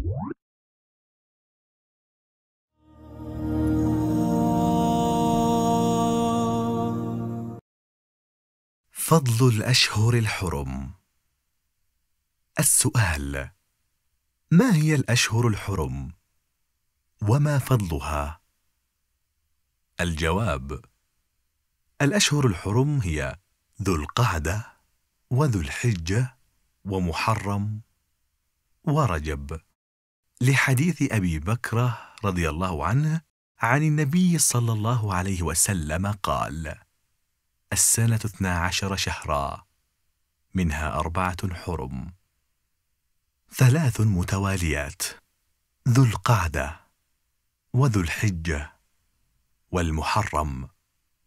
فضل الأشهر الحرم السؤال ما هي الأشهر الحرم؟ وما فضلها؟ الجواب الأشهر الحرم هي ذو القعدة وذو الحجة ومحرم ورجب لحديث أبي بكرة رضي الله عنه عن النبي صلى الله عليه وسلم قال السنة اثنا عشر شهرا منها أربعة حرم ثلاث متواليات ذو القعدة وذو الحجة والمحرم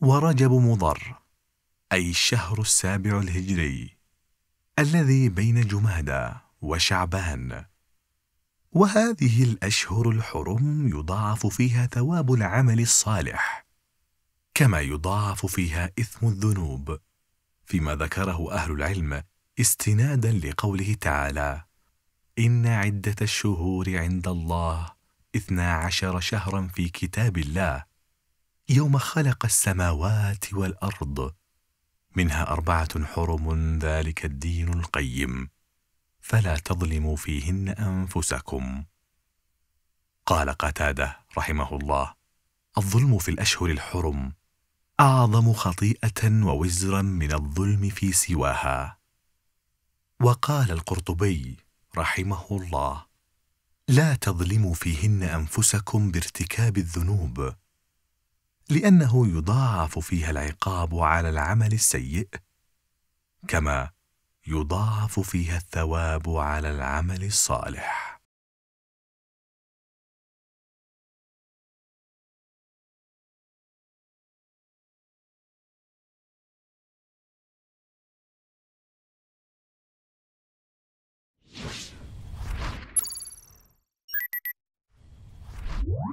ورجب مضر أي الشهر السابع الهجري الذي بين جمادى وشعبان وهذه الاشهر الحرم يضاعف فيها ثواب العمل الصالح كما يضاعف فيها اثم الذنوب فيما ذكره اهل العلم استنادا لقوله تعالى ان عده الشهور عند الله اثنا عشر شهرا في كتاب الله يوم خلق السماوات والارض منها اربعه حرم ذلك الدين القيم فلا تظلموا فيهن أنفسكم قال قتادة رحمه الله الظلم في الأشهر الحرم أعظم خطيئة ووزرا من الظلم في سواها وقال القرطبي رحمه الله لا تظلموا فيهن أنفسكم بارتكاب الذنوب لأنه يضاعف فيها العقاب على العمل السيئ كما يضاعف فيها الثواب على العمل الصالح What?